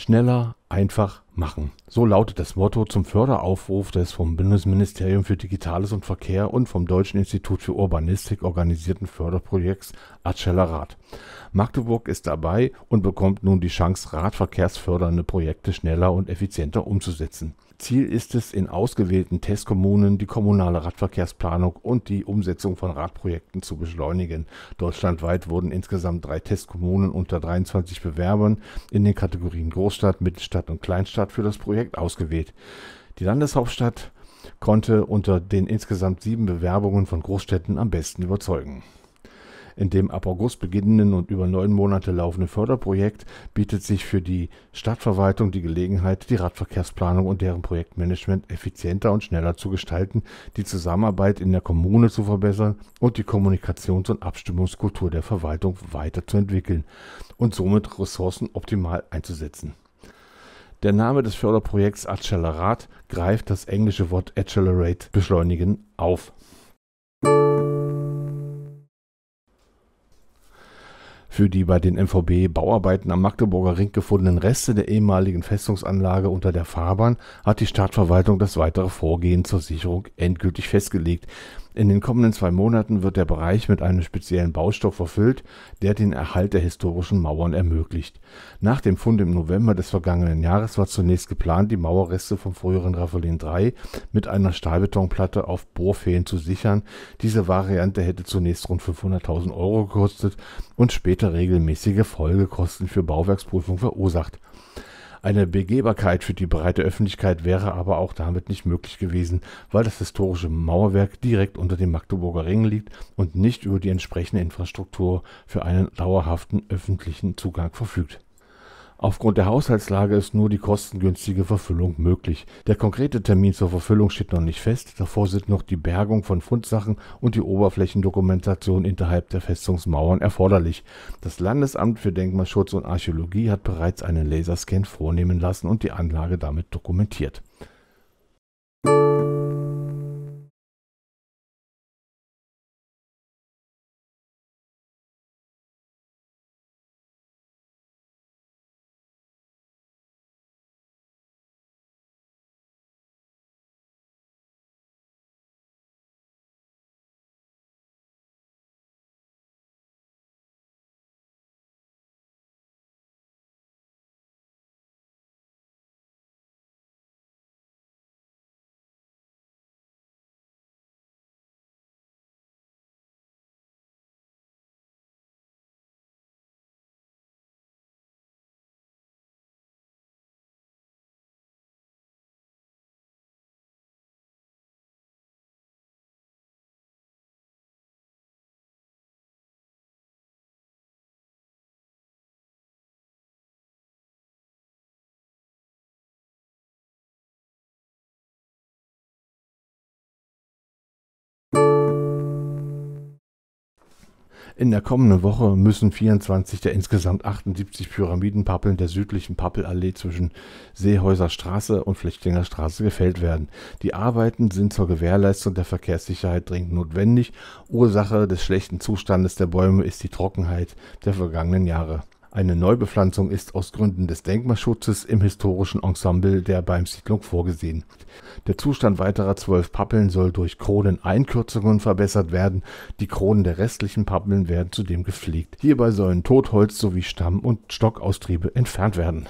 schneller Einfach machen. So lautet das Motto zum Förderaufruf des vom Bundesministerium für Digitales und Verkehr und vom Deutschen Institut für Urbanistik organisierten Förderprojekts Accelerat. Magdeburg ist dabei und bekommt nun die Chance, radverkehrsfördernde Projekte schneller und effizienter umzusetzen. Ziel ist es, in ausgewählten Testkommunen die kommunale Radverkehrsplanung und die Umsetzung von Radprojekten zu beschleunigen. Deutschlandweit wurden insgesamt drei Testkommunen unter 23 Bewerbern in den Kategorien Großstadt, Mittelstadt, Großstadt und Kleinstadt für das Projekt ausgewählt. Die Landeshauptstadt konnte unter den insgesamt sieben Bewerbungen von Großstädten am besten überzeugen. In dem ab August beginnenden und über neun Monate laufenden Förderprojekt bietet sich für die Stadtverwaltung die Gelegenheit, die Radverkehrsplanung und deren Projektmanagement effizienter und schneller zu gestalten, die Zusammenarbeit in der Kommune zu verbessern und die Kommunikations- und Abstimmungskultur der Verwaltung weiterzuentwickeln und somit Ressourcen optimal einzusetzen. Der Name des Förderprojekts Accelerat greift das englische Wort accelerate, beschleunigen, auf. Für die bei den MVB Bauarbeiten am Magdeburger Ring gefundenen Reste der ehemaligen Festungsanlage unter der Fahrbahn hat die Stadtverwaltung das weitere Vorgehen zur Sicherung endgültig festgelegt. In den kommenden zwei Monaten wird der Bereich mit einem speziellen Baustoff verfüllt, der den Erhalt der historischen Mauern ermöglicht. Nach dem Fund im November des vergangenen Jahres war zunächst geplant, die Mauerreste vom früheren Raffaellin III mit einer Stahlbetonplatte auf Bohrfäden zu sichern. Diese Variante hätte zunächst rund 500.000 Euro gekostet und später regelmäßige Folgekosten für Bauwerksprüfung verursacht. Eine Begehbarkeit für die breite Öffentlichkeit wäre aber auch damit nicht möglich gewesen, weil das historische Mauerwerk direkt unter dem Magdeburger Ring liegt und nicht über die entsprechende Infrastruktur für einen dauerhaften öffentlichen Zugang verfügt Aufgrund der Haushaltslage ist nur die kostengünstige Verfüllung möglich. Der konkrete Termin zur Verfüllung steht noch nicht fest, davor sind noch die Bergung von Fundsachen und die Oberflächendokumentation innerhalb der Festungsmauern erforderlich. Das Landesamt für Denkmalschutz und Archäologie hat bereits einen Laserscan vornehmen lassen und die Anlage damit dokumentiert. Musik In der kommenden Woche müssen 24 der insgesamt 78 Pyramidenpappeln der südlichen Pappelallee zwischen Seehäuser Straße und Flechtinger Straße gefällt werden. Die Arbeiten sind zur Gewährleistung der Verkehrssicherheit dringend notwendig. Ursache des schlechten Zustandes der Bäume ist die Trockenheit der vergangenen Jahre. Eine Neubepflanzung ist aus Gründen des Denkmalschutzes im historischen Ensemble der Beimsiedlung vorgesehen. Der Zustand weiterer zwölf Pappeln soll durch Kroneneinkürzungen verbessert werden, die Kronen der restlichen Pappeln werden zudem gepflegt. Hierbei sollen Totholz sowie Stamm und Stockaustriebe entfernt werden